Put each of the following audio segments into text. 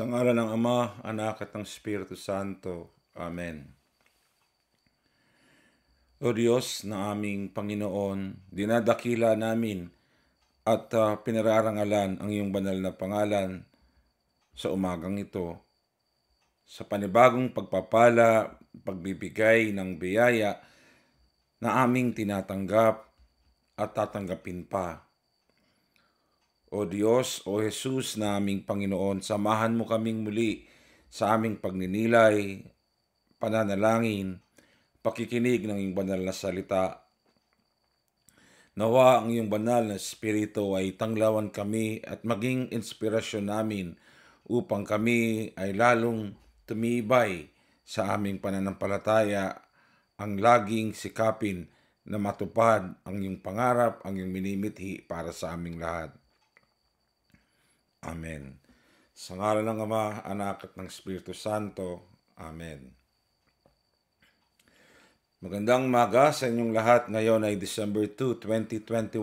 Sa ngalan ng Ama, Anak at ng Espiritu Santo. Amen. O Diyos na aming Panginoon, dinadakila namin at uh, pinararangalan ang iyong banal na pangalan sa umagang ito. Sa panibagong pagpapala, pagbibigay ng biyaya na aming tinatanggap at tatanggapin pa o Diyos, O Jesus naming Panginoon, samahan mo kaming muli sa aming pagninilay, pananalangin, pakikinig ng iyong banal na salita. Nawa ang iyong banal na Espiritu ay tanglawan kami at maging inspirasyon namin upang kami ay lalong tumibay sa aming pananampalataya ang laging sikapin na matupad ang iyong pangarap, ang iyong minimithi para sa aming lahat. Amen. Sa ngalan ng Ama, Anak at ng Espiritu Santo. Amen. Magandang maga sa inyong lahat. Ngayon ay December 2, 2021,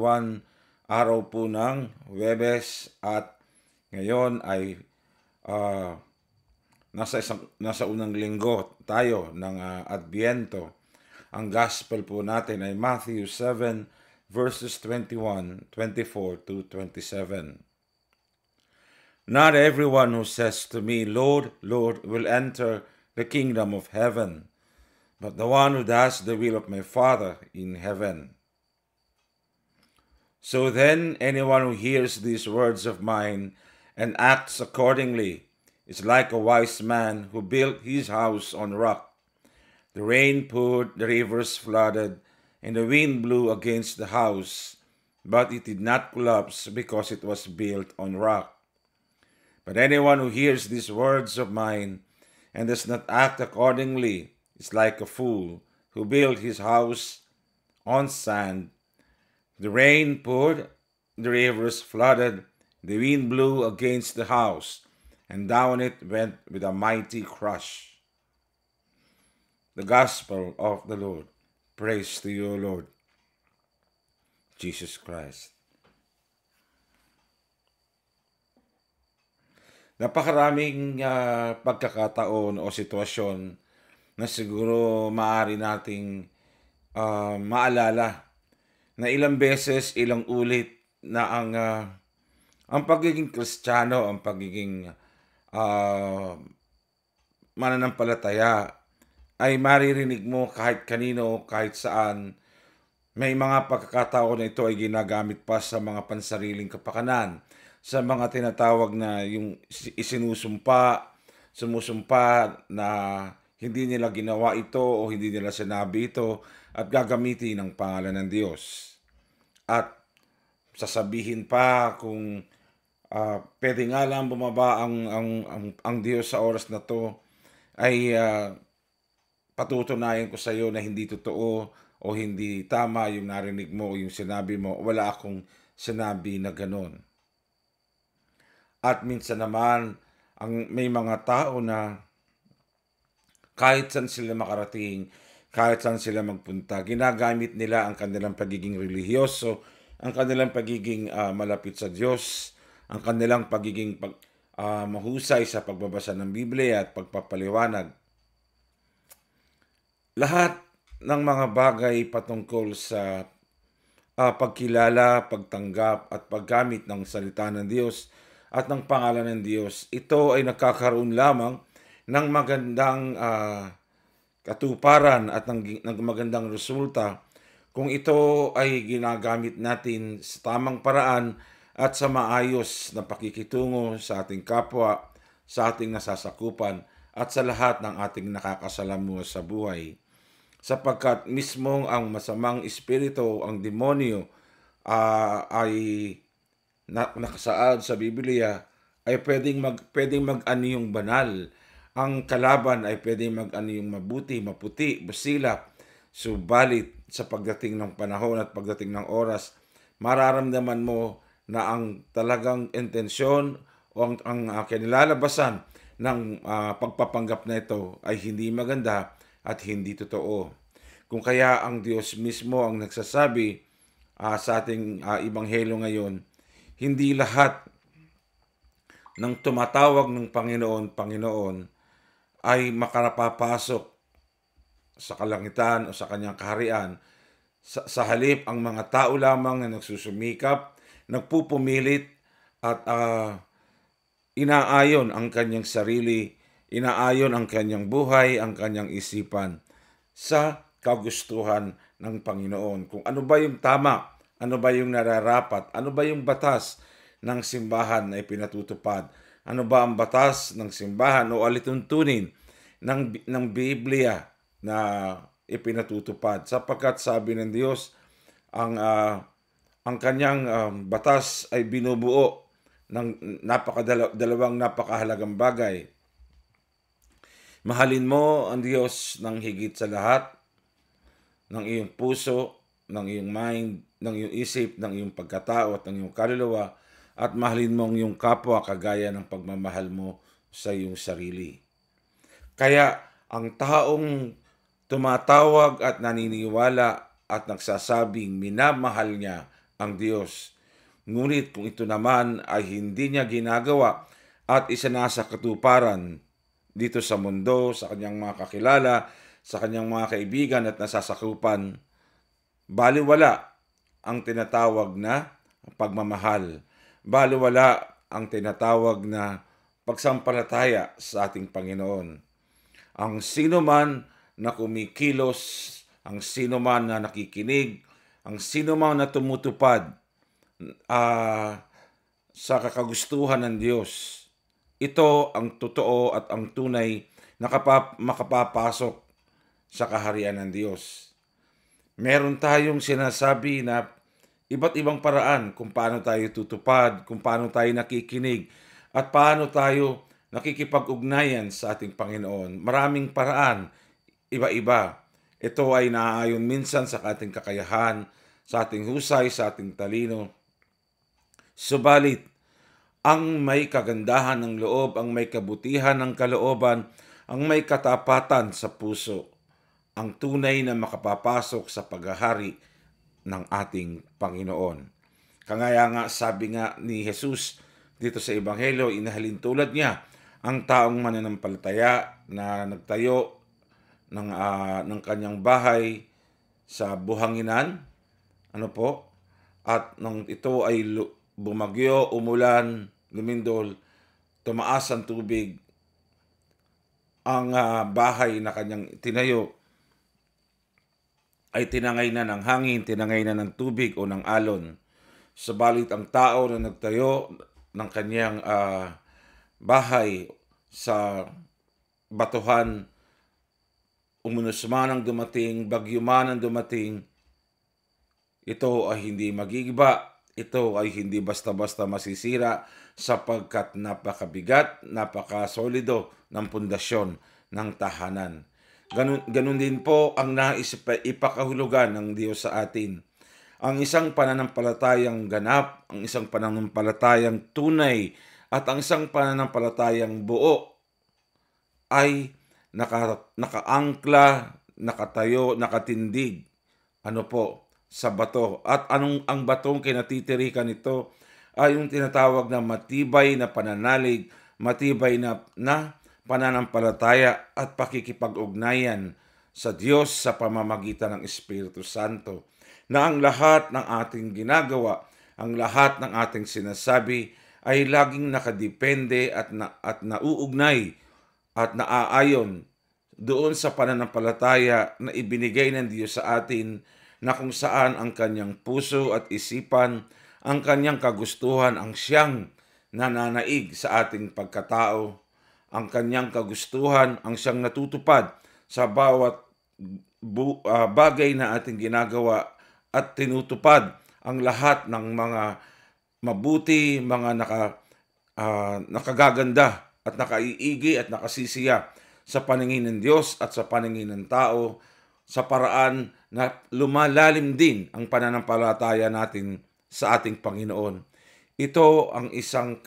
araw po ng Webes at ngayon ay uh, nasa, isang, nasa unang linggo tayo ng uh, ah, Adviento. Ang gospel po natin ay Matthew 7 verses 21, 24 to 27. Not everyone who says to me, Lord, Lord, will enter the kingdom of heaven, but the one who does the will of my Father in heaven. So then, anyone who hears these words of mine and acts accordingly is like a wise man who built his house on rock. The rain poured, the rivers flooded, and the wind blew against the house, but it did not collapse because it was built on rock. But anyone who hears these words of mine and does not act accordingly is like a fool who built his house on sand. The rain poured, the rivers flooded, the wind blew against the house, and down it went with a mighty crush. The Gospel of the Lord. Praise to you, Lord Jesus Christ. napakaraming uh, pagkakataon o sitwasyon na siguro maaari nating uh, maalala na ilang beses, ilang ulit na ang uh, ang pagiging Kristiyano, ang pagiging uh, mananampalataya ay maririnig mo kahit kanino, kahit saan. May mga pagkakataon na ito ay ginagamit pa sa mga pansariling kapakanan sa mga tinatawag na yung isinusumpa, sumusumpa na hindi nila ginawa ito o hindi nila sinabi ito at gagamitin ang pangalan ng Diyos. At sasabihin pa kung uh, pwede nga lang bumaba ang, ang, ang, ang Diyos sa oras na to ay uh, patutunayan ko sa iyo na hindi totoo o hindi tama yung narinig mo o yung sinabi mo. Wala akong sinabi na ganon. At minsan naman, ang may mga tao na kahit saan sila makarating, kahit saan sila magpunta, ginagamit nila ang kanilang pagiging relihiyoso, ang kanilang pagiging uh, malapit sa Diyos, ang kanilang pagiging pag, uh, mahusay sa pagbabasa ng Biblia at pagpapaliwanag. Lahat ng mga bagay patungkol sa uh, pagkilala, pagtanggap at paggamit ng salita ng Diyos at ng pangalan ng Diyos. Ito ay nagkakaroon lamang ng magandang uh, katuparan at ng, ng magandang resulta kung ito ay ginagamit natin sa tamang paraan at sa maayos na pakikitungo sa ating kapwa, sa ating nasasakupan at sa lahat ng ating nakakasalamuha sa buhay. Sapagkat mismong ang masamang espiritu, ang demonyo, uh, ay na, nakasaad sa Biblia ay pwedeng mag pwedeng mag-ano yung banal. Ang kalaban ay pwedeng mag-ano yung mabuti, maputi, basilap. Subalit sa pagdating ng panahon at pagdating ng oras, mararamdaman mo na ang talagang intensyon o ang, ang uh, kinilalabasan ng uh, pagpapanggap na ito ay hindi maganda at hindi totoo. Kung kaya ang Diyos mismo ang nagsasabi uh, sa ating uh, ibanghelyo ngayon hindi lahat ng tumatawag ng Panginoon, Panginoon ay makarapapasok sa kalangitan o sa kanyang kaharian. Sa, sa halip, ang mga tao lamang na nagsusumikap, nagpupumilit at uh, inaayon ang kanyang sarili, inaayon ang kanyang buhay, ang kanyang isipan sa kagustuhan ng Panginoon. Kung ano ba yung tama ano ba yung nararapat? Ano ba yung batas ng simbahan na ipinatutupad? Ano ba ang batas ng simbahan o alituntunin ng, ng Biblia na ipinatutupad? Sapagkat sabi ng Diyos, ang, uh, ang kanyang uh, batas ay binubuo ng napakadalawang napakahalagang bagay. Mahalin mo ang Diyos ng higit sa lahat, ng iyong puso, ng iyong mind, ng iyong isip, ng iyong pagkatao at ng iyong kaluluwa at mahalin mo ang iyong kapwa kagaya ng pagmamahal mo sa iyong sarili. Kaya ang taong tumatawag at naniniwala at nagsasabing minamahal niya ang Diyos. Ngunit kung ito naman ay hindi niya ginagawa at isa na sa katuparan dito sa mundo, sa kanyang mga kakilala, sa kanyang mga kaibigan at nasasakupan, baliwala ang tinatawag na pagmamahal. Baliwala ang tinatawag na pagsampalataya sa ating Panginoon. Ang sino man na kumikilos, ang sino man na nakikinig, ang sino man na tumutupad uh, sa kakagustuhan ng Diyos. Ito ang totoo at ang tunay na makapapasok sa kaharian ng Diyos meron tayong sinasabi na iba't ibang paraan kung paano tayo tutupad, kung paano tayo nakikinig, at paano tayo nakikipag-ugnayan sa ating Panginoon. Maraming paraan, iba-iba. Ito ay naaayon minsan sa ating kakayahan, sa ating husay, sa ating talino. Subalit, ang may kagandahan ng loob, ang may kabutihan ng kalooban, ang may katapatan sa puso ang tunay na makapapasok sa paghahari ng ating Panginoon. Kangaya nga sabi nga ni Jesus dito sa Ebanghelyo, inahalin tulad niya ang taong mananampalataya na nagtayo ng, uh, ng kanyang bahay sa buhanginan. Ano po? At nang ito ay bumagyo, umulan, lumindol, tumaas ang tubig, ang uh, bahay na kanyang tinayo ay tinangay na ng hangin, tinangay na ng tubig o ng alon. Sabalit ang tao na nagtayo ng kanyang uh, bahay sa batuhan, umunos man ang dumating, bagyo man ang dumating, ito ay hindi magigiba, ito ay hindi basta-basta masisira sapagkat napakabigat, napakasolido ng pundasyon ng tahanan. Ganun, ganun din po ang nais ipakahulugan ng Diyos sa atin. Ang isang pananampalatayang ganap, ang isang pananampalatayang tunay, at ang isang pananampalatayang buo ay naka, nakaangkla, nakatayo, nakatindig. Ano po? Sa bato. At anong ang batong kinatitirikan nito ay yung tinatawag na matibay na pananalig, matibay na, na pananampalataya at pakikipag-ugnayan sa Diyos sa pamamagitan ng Espiritu Santo na ang lahat ng ating ginagawa, ang lahat ng ating sinasabi ay laging nakadepende at, na, at nauugnay at naaayon doon sa pananampalataya na ibinigay ng Diyos sa atin na kung saan ang kanyang puso at isipan, ang kanyang kagustuhan ang siyang nananaig sa ating pagkatao ang kanyang kagustuhan ang siyang natutupad sa bawat bu- uh, bagay na ating ginagawa at tinutupad ang lahat ng mga mabuti, mga naka, uh, nakagaganda at nakaiigi at nakasisiya sa paningin ng Diyos at sa paningin ng tao sa paraan na lumalalim din ang pananampalataya natin sa ating Panginoon. Ito ang isang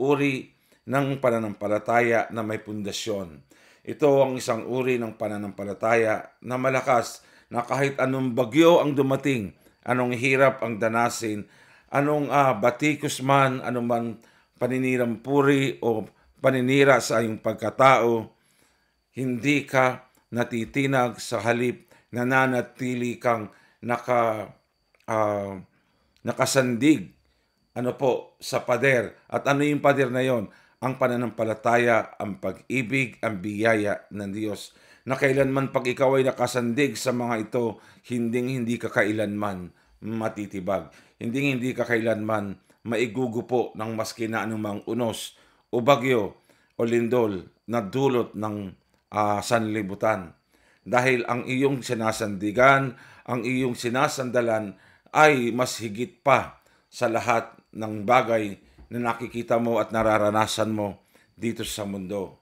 uri ng pananampalataya na may pundasyon. Ito ang isang uri ng pananampalataya na malakas na kahit anong bagyo ang dumating, anong hirap ang danasin, anong uh, batikos man, anuman paninirang puri o paninira sa iyong pagkatao, hindi ka natitinag sa halip nananatili kang naka uh, nakasandig ano po sa pader at ano yung pader na yon ang pananampalataya, ang pag-ibig, ang biyaya ng Diyos na kailanman pag ikaw ay nakasandig sa mga ito, hinding hindi ka kailanman matitibag. Hinding hindi ka kailanman maigugupo ng maski na anumang unos o bagyo o lindol na dulot ng uh, sanlibutan. Dahil ang iyong sinasandigan, ang iyong sinasandalan ay mas higit pa sa lahat ng bagay na nakikita mo at nararanasan mo dito sa mundo.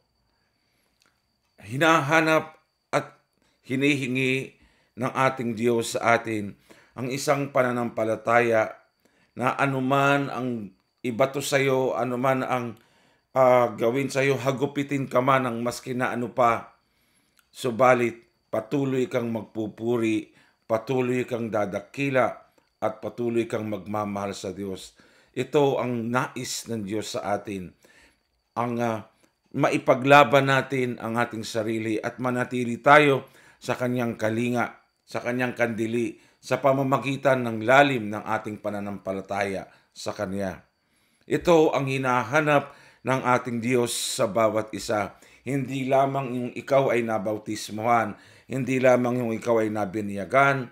Hinahanap at hinihingi ng ating Diyos sa atin ang isang pananampalataya na anuman ang ibato sa iyo, anuman ang uh, gawin sa iyo, hagupitin ka man ang maski na ano pa. Subalit, patuloy kang magpupuri, patuloy kang dadakila, at patuloy kang magmamahal sa Diyos ito ang nais ng Diyos sa atin. Ang uh, maipaglaban natin ang ating sarili at manatili tayo sa kanyang kalinga, sa kanyang kandili, sa pamamagitan ng lalim ng ating pananampalataya sa kanya. Ito ang hinahanap ng ating Diyos sa bawat isa. Hindi lamang yung ikaw ay nabautismohan, hindi lamang yung ikaw ay nabiniyagan,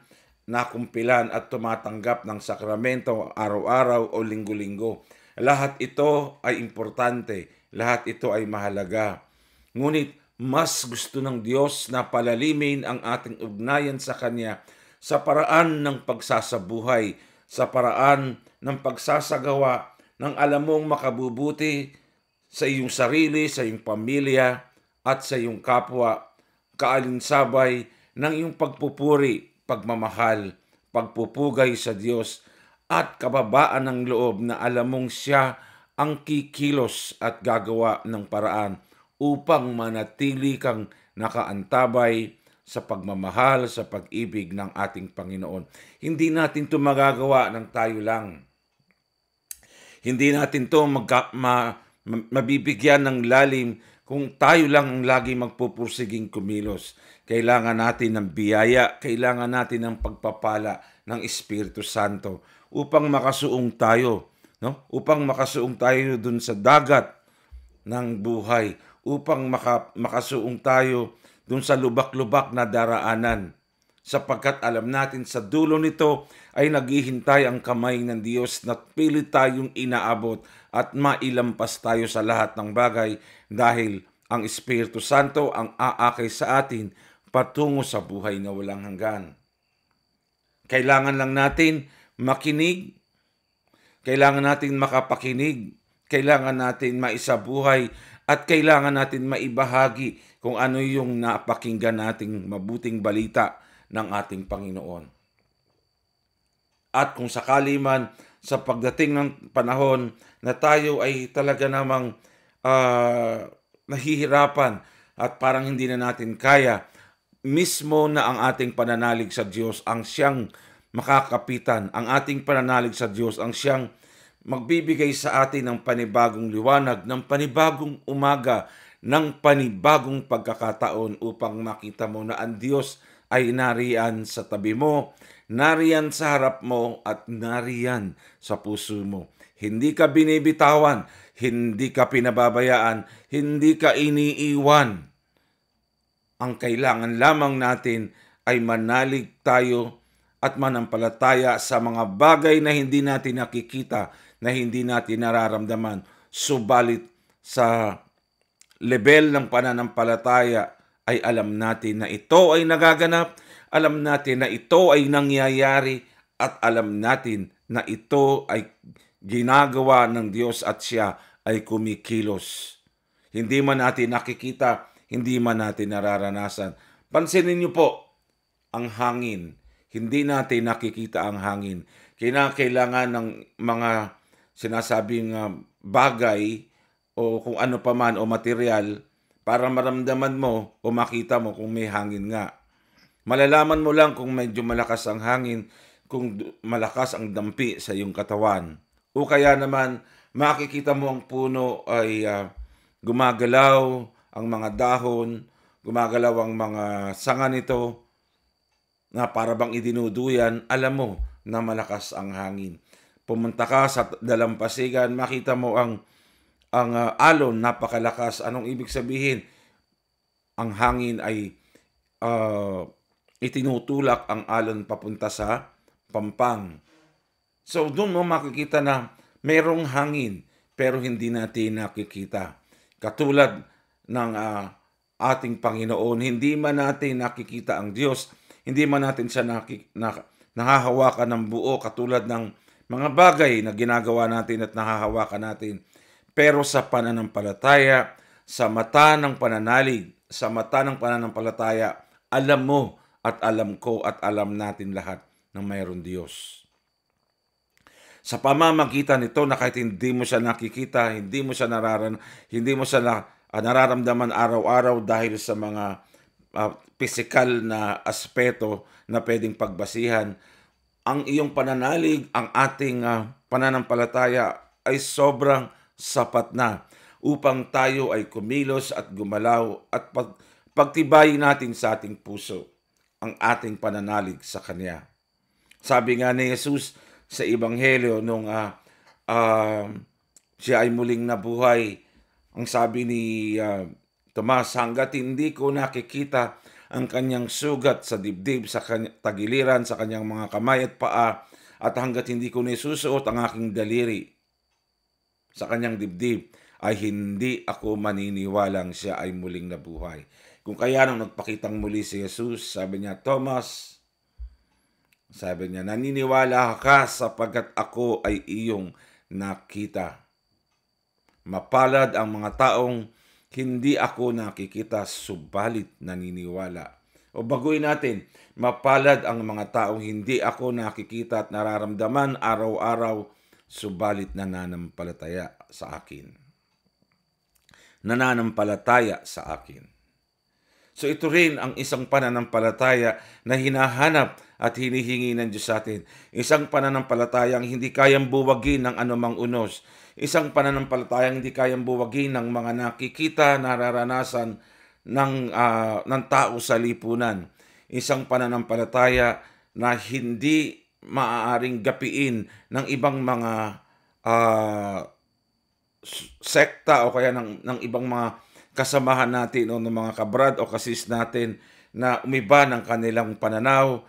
nakumpilan at tumatanggap ng sakramento araw-araw o linggo-linggo. Lahat ito ay importante, lahat ito ay mahalaga. Ngunit mas gusto ng Diyos na palalimin ang ating ugnayan sa Kanya sa paraan ng pagsasabuhay, sa paraan ng pagsasagawa ng alam mong makabubuti sa iyong sarili, sa iyong pamilya, at sa iyong kapwa, kaalinsabay ng iyong pagpupuri pagmamahal, pagpupugay sa Diyos at kababaan ng loob na alam mong siya ang kikilos at gagawa ng paraan upang manatili kang nakaantabay sa pagmamahal, sa pag-ibig ng ating Panginoon. Hindi natin ito magagawa ng tayo lang. Hindi natin ito magka- ma- mabibigyan ng lalim kung tayo lang ang lagi magpupursiging kumilos. Kailangan natin ng biyaya, kailangan natin ng pagpapala ng Espiritu Santo upang makasuong tayo, no? Upang makasuong tayo dun sa dagat ng buhay, upang maka, makasuong tayo dun sa lubak-lubak na daraanan sapagkat alam natin sa dulo nito ay naghihintay ang kamay ng Diyos na pili tayong inaabot at mailampas tayo sa lahat ng bagay dahil ang Espiritu Santo ang aakay sa atin patungo sa buhay na walang hanggan. Kailangan lang natin makinig. Kailangan natin makapakinig. Kailangan natin maisabuhay at kailangan natin maibahagi kung ano yung napakinggan nating mabuting balita ng ating Panginoon. At kung sakali man sa pagdating ng panahon na tayo ay talaga namang uh, nahihirapan at parang hindi na natin kaya, mismo na ang ating pananalig sa Diyos ang siyang makakapitan. Ang ating pananalig sa Diyos ang siyang magbibigay sa atin ng panibagong liwanag, ng panibagong umaga, ng panibagong pagkakataon upang makita mo na ang Diyos ay nariyan sa tabi mo, nariyan sa harap mo, at nariyan sa puso mo. Hindi ka binibitawan, hindi ka pinababayaan, hindi ka iniiwan. Ang kailangan lamang natin ay manalig tayo at manampalataya sa mga bagay na hindi natin nakikita, na hindi natin nararamdaman, subalit sa level ng pananampalataya ay alam natin na ito ay nagaganap, alam natin na ito ay nangyayari, at alam natin na ito ay ginagawa ng Diyos at siya ay kumikilos. Hindi man natin nakikita, hindi man natin nararanasan. Pansinin niyo po ang hangin. Hindi natin nakikita ang hangin. Kinakailangan ng mga sinasabing ah, bagay o kung ano pa man o material para maramdaman mo o makita mo kung may hangin nga. Malalaman mo lang kung medyo malakas ang hangin, kung malakas ang dampi sa iyong katawan. O kaya naman, makikita mo ang puno ay uh, gumagalaw, ang mga dahon, gumagalaw ang mga sanga nito, na para bang idinuduyan, alam mo na malakas ang hangin. Pumunta ka sa dalampasigan, makita mo ang ang uh, alon napakalakas. Anong ibig sabihin? Ang hangin ay uh, itinutulak ang alon papunta sa pampang. So doon mo makikita na mayroong hangin pero hindi natin nakikita. Katulad ng uh, ating Panginoon, hindi man natin nakikita ang Diyos, hindi man natin siya nakik- na- nahahawakan ng buo katulad ng mga bagay na ginagawa natin at nahahawakan natin pero sa pananampalataya, sa mata ng pananalig, sa mata ng pananampalataya, alam mo at alam ko at alam natin lahat na mayroon Diyos. Sa pamamagitan nito na kahit hindi mo siya nakikita, hindi mo siya nararan, hindi mo siya na, uh, nararamdaman araw-araw dahil sa mga uh, ah, physical na aspeto na pwedeng pagbasihan, ang iyong pananalig, ang ating uh, pananampalataya ay sobrang sapat na upang tayo ay kumilos at gumalaw at pag pagtibayin natin sa ating puso ang ating pananalig sa Kanya. Sabi nga ni Jesus sa Ebanghelyo nung uh, uh, siya ay muling nabuhay, ang sabi ni uh, Tomas, hanggat hindi ko nakikita ang kanyang sugat sa dibdib, sa kanya, tagiliran, sa kanyang mga kamay at paa, at hanggat hindi ko naisusuot ang aking daliri sa kanyang dibdib ay hindi ako maniniwalang siya ay muling nabuhay. Kung kaya nang nagpakitang muli si Jesus, sabi niya, Thomas, sabi niya, naniniwala ka sapagkat ako ay iyong nakita. Mapalad ang mga taong hindi ako nakikita, subalit naniniwala. O baguhin natin, mapalad ang mga taong hindi ako nakikita at nararamdaman araw-araw subalit nananampalataya sa akin. Nananampalataya sa akin. So ito rin ang isang pananampalataya na hinahanap at hinihingi ng Diyos sa atin. Isang pananampalataya ang hindi kayang buwagin ng anumang unos. Isang pananampalataya ang hindi kayang buwagin ng mga nakikita, nararanasan ng, uh, ng tao sa lipunan. Isang pananampalataya na hindi maaaring gapiin ng ibang mga uh, sekta o kaya ng, ng ibang mga kasamahan natin o ng mga kabrad o kasis natin na umiba ng kanilang pananaw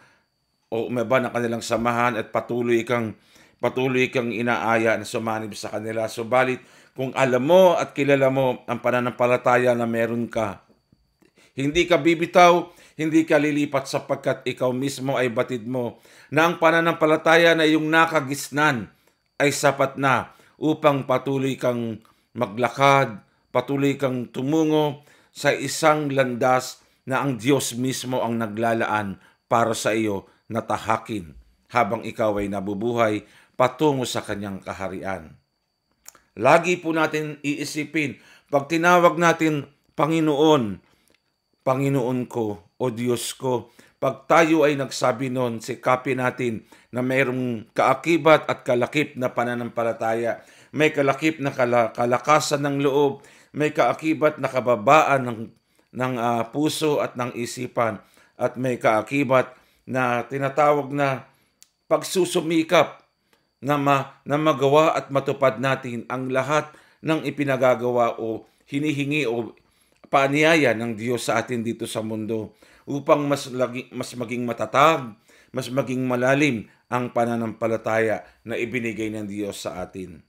o umiba ng kanilang samahan at patuloy kang patuloy kang inaaya na sumanib sa kanila. So balit kung alam mo at kilala mo ang pananampalataya na meron ka, hindi ka bibitaw hindi ka lilipat sapagkat ikaw mismo ay batid mo na ang pananampalataya na iyong nakagisnan ay sapat na upang patuloy kang maglakad, patuloy kang tumungo sa isang landas na ang Diyos mismo ang naglalaan para sa iyo na tahakin habang ikaw ay nabubuhay patungo sa kanyang kaharian. Lagi po natin iisipin, pag tinawag natin Panginoon, Panginoon ko o Diyos ko. Pag tayo ay nagsabi noon, si kapi natin na mayroong kaakibat at kalakip na pananampalataya. May kalakip na kalakasan ng loob, may kaakibat na kababaan ng, ng uh, puso at ng isipan, at may kaakibat na tinatawag na pagsusumikap na, ma, na magawa at matupad natin ang lahat ng ipinagagawa o hinihingi o paanyaya ng Diyos sa atin dito sa mundo upang mas, lagi, mas maging matatag, mas maging malalim ang pananampalataya na ibinigay ng Diyos sa atin.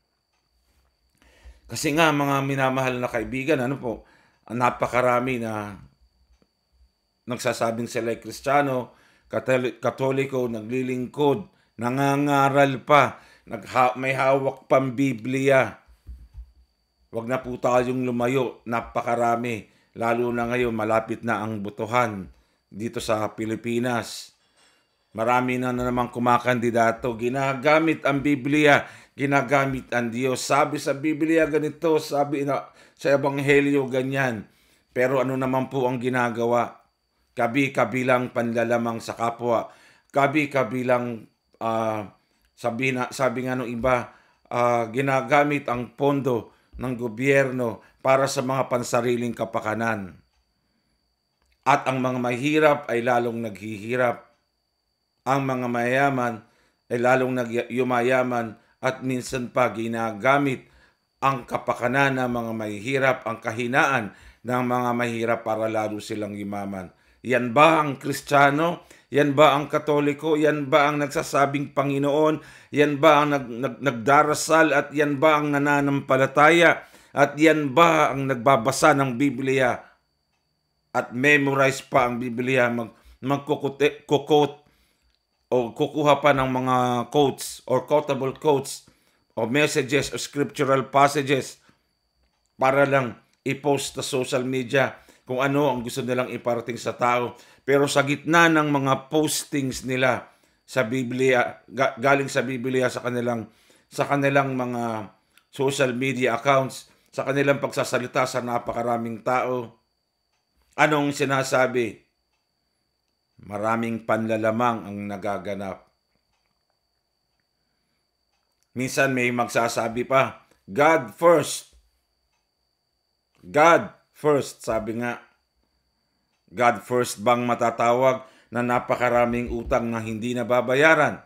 Kasi nga mga minamahal na kaibigan, ano po, napakarami na nagsasabing sila ay kristyano, katoliko, naglilingkod, nangangaral pa, nagha- may hawak pang Biblia, Huwag na po tayong lumayo, napakarami, lalo na ngayon malapit na ang butuhan dito sa Pilipinas. Marami na, na namang kumakandidato. Ginagamit ang Biblia, ginagamit ang Diyos. Sabi sa Biblia ganito, sabi na, sa Ebanghelyo ganyan. Pero ano naman po ang ginagawa? Kabi-kabilang panlalamang sa kapwa. Kabi-kabilang, uh, sabi, na, sabi nga ng iba, uh, ginagamit ang pondo ng gobyerno para sa mga pansariling kapakanan. At ang mga mahirap ay lalong naghihirap. Ang mga mayaman ay lalong yumayaman at minsan pa ginagamit ang kapakanan ng mga mahihirap, ang kahinaan ng mga mahirap para lalo silang yumaman. Yan ba ang kristyano yan ba ang Katoliko? Yan ba ang nagsasabing Panginoon? Yan ba ang nag, nag, nagdarasal? At yan ba ang nananampalataya? At yan ba ang nagbabasa ng Biblia? At memorize pa ang Biblia? Mag, magkukote, o kukuha pa ng mga quotes or quotable quotes o messages or scriptural passages para lang i-post sa social media kung ano ang gusto nilang iparating sa tao. Pero sa gitna ng mga postings nila sa Biblia, galing sa Biblia sa kanilang sa kanilang mga social media accounts, sa kanilang pagsasalita sa napakaraming tao, anong sinasabi? Maraming panlalamang ang nagaganap. Minsan may magsasabi pa, God first. God first. Sabi nga, God first bang matatawag na napakaraming utang na hindi nababayaran?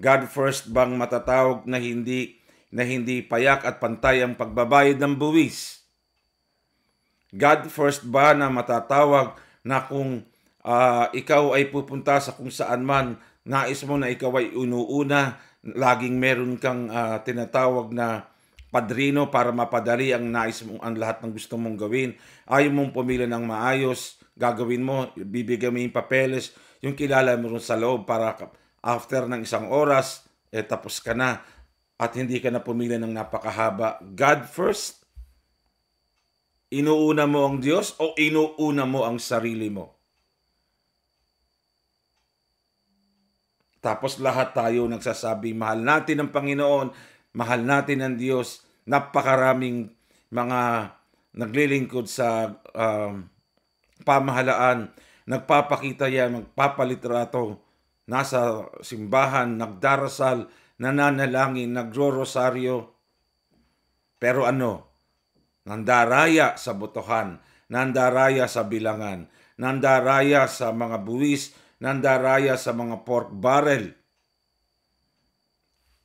God first bang matatawag na hindi na hindi payak at pantay ang pagbabayad ng buwis? God first ba na matatawag na kung uh, ikaw ay pupunta sa kung saan man nais mo na ikaw ay unuuna, laging meron kang uh, tinatawag na padrino para mapadali ang nais mong ang lahat ng gusto mong gawin. Ayaw mong pumili ng maayos, gagawin mo, bibigyan mo yung papeles, yung kilala mo rin sa loob para after ng isang oras, eh tapos ka na at hindi ka na pumili ng napakahaba. God first, inuuna mo ang Diyos o inuuna mo ang sarili mo? Tapos lahat tayo nagsasabi, mahal natin ang Panginoon, mahal natin ang Diyos, napakaraming mga naglilingkod sa um, pamahalaan, nagpapakita yan, magpapalitrato, nasa simbahan, nagdarasal, nananalangin, nagro-rosaryo. Pero ano? Nandaraya sa botohan, nandaraya sa bilangan, nandaraya sa mga buwis, nandaraya sa mga pork barrel,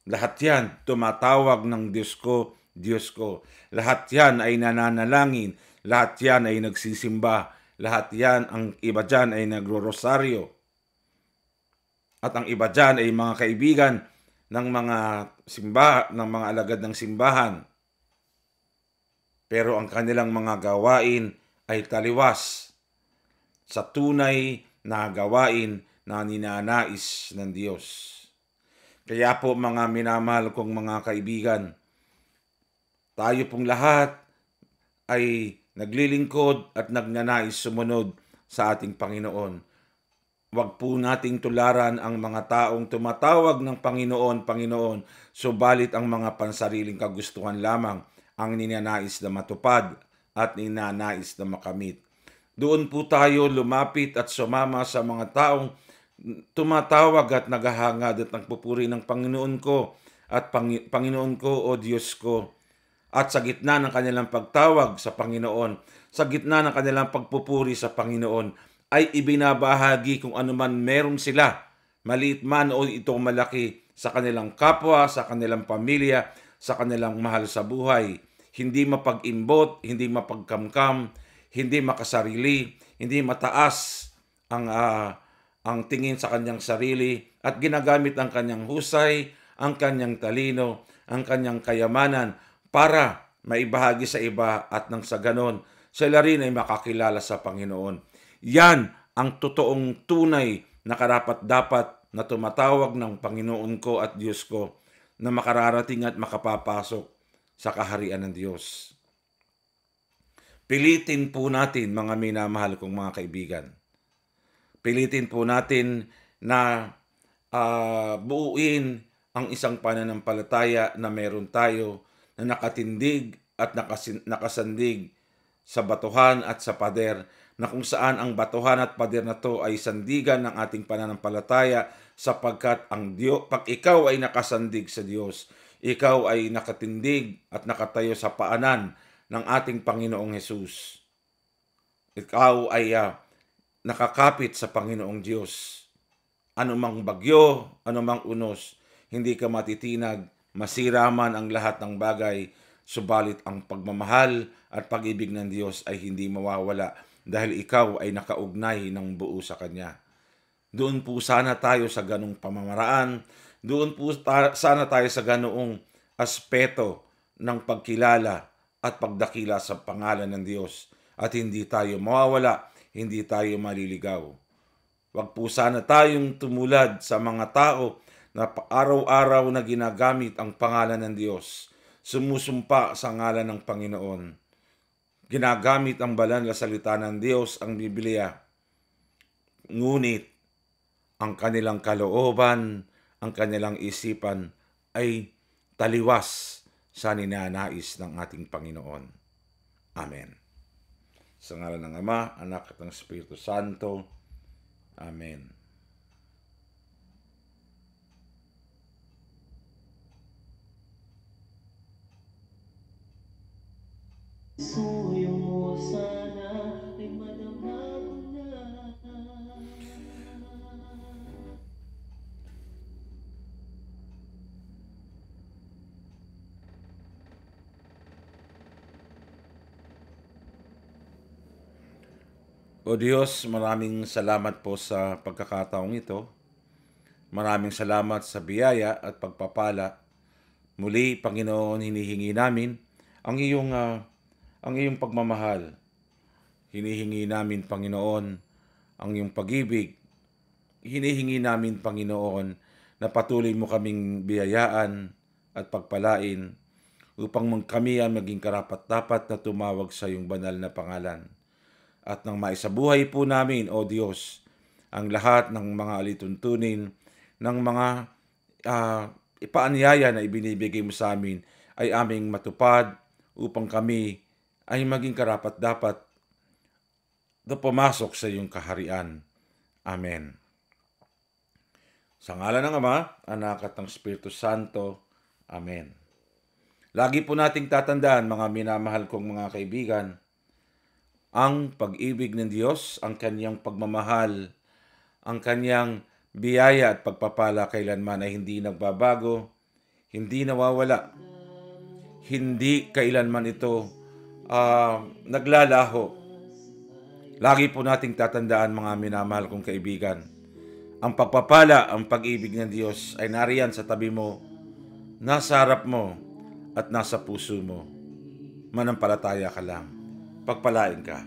lahat yan tumatawag ng Diyos ko, Diyos ko. Lahat yan ay nananalangin. Lahat yan ay nagsisimba. Lahat yan, ang iba dyan ay nagro-rosaryo. At ang iba dyan ay mga kaibigan ng mga simba, ng mga alagad ng simbahan. Pero ang kanilang mga gawain ay taliwas sa tunay na gawain na ninanais ng Diyos. Kaya po mga minamahal kong mga kaibigan, tayo pong lahat ay naglilingkod at nagnanais sumunod sa ating Panginoon. Huwag po nating tularan ang mga taong tumatawag ng Panginoon, Panginoon, subalit ang mga pansariling kagustuhan lamang ang ninanais na matupad at ninanais na makamit. Doon po tayo lumapit at sumama sa mga taong tumatawag at naghahangad at nagpupuri ng Panginoon ko at Panginoon ko o Diyos ko. At sa gitna ng kanilang pagtawag sa Panginoon, sa gitna ng kanilang pagpupuri sa Panginoon, ay ibinabahagi kung anuman meron sila, maliit man o itong malaki, sa kanilang kapwa, sa kanilang pamilya, sa kanilang mahal sa buhay. Hindi mapag-imbot, hindi mapagkamkam, hindi makasarili, hindi mataas ang uh, ang tingin sa kanyang sarili at ginagamit ang kanyang husay, ang kanyang talino, ang kanyang kayamanan para maibahagi sa iba at nang sa ganon, sila rin ay makakilala sa Panginoon. Yan ang totoong tunay na karapat-dapat na tumatawag ng Panginoon ko at Diyos ko na makararating at makapapasok sa kaharian ng Diyos. Pilitin po natin mga minamahal kong mga kaibigan pilitin po natin na uh, buuin ang isang pananampalataya na meron tayo na nakatindig at nakasin, nakasandig sa batuhan at sa pader na kung saan ang batuhan at pader na to ay sandigan ng ating pananampalataya sapagkat ang Diyo, pag ikaw ay nakasandig sa Diyos, ikaw ay nakatindig at nakatayo sa paanan ng ating Panginoong Hesus. Ikaw ay uh, nakakapit sa Panginoong Diyos. Anumang bagyo, anumang unos, hindi ka matitinag, masira man ang lahat ng bagay, subalit ang pagmamahal at pag-ibig ng Diyos ay hindi mawawala dahil ikaw ay nakaugnay ng buo sa Kanya. Doon po sana tayo sa ganong pamamaraan, doon po ta- sana tayo sa ganoong aspeto ng pagkilala at pagdakila sa pangalan ng Diyos at hindi tayo mawawala hindi tayo maliligaw. Huwag po sana tayong tumulad sa mga tao na araw-araw na ginagamit ang pangalan ng Diyos, sumusumpa sa ngalan ng Panginoon. Ginagamit ang banal na salita ng Diyos, ang Biblia. Ngunit, ang kanilang kalooban, ang kanilang isipan ay taliwas sa ninanais ng ating Panginoon. Amen. Sa ngalan ng Ama, Anak at ng Espiritu Santo. Amen. So O Diyos, maraming salamat po sa pagkakataong ito. Maraming salamat sa biyaya at pagpapala. Muli, Panginoon, hinihingi namin ang iyong, uh, ang iyong pagmamahal. Hinihingi namin, Panginoon, ang iyong pag-ibig. Hinihingi namin, Panginoon, na patuloy mo kaming biyayaan at pagpalain upang kami ay maging karapat-dapat na tumawag sa iyong banal na pangalan at ng maisabuhay po namin, O Diyos, ang lahat ng mga alituntunin, ng mga uh, ipaanyaya na ibinibigay mo sa amin ay aming matupad upang kami ay maging karapat dapat na pumasok sa iyong kaharian. Amen. Sa ngala ng Ama, Anak at ng Espiritu Santo. Amen. Lagi po nating tatandaan mga minamahal kong mga kaibigan, ang pag-ibig ng Diyos, ang kanyang pagmamahal, ang kanyang biyaya at pagpapala kailanman ay hindi nagbabago, hindi nawawala, hindi kailanman ito uh, naglalaho. Lagi po nating tatandaan mga minamahal kong kaibigan, ang pagpapala, ang pag-ibig ng Diyos ay nariyan sa tabi mo, nasa harap mo, at nasa puso mo. Manampalataya ka lang pagpalain ka.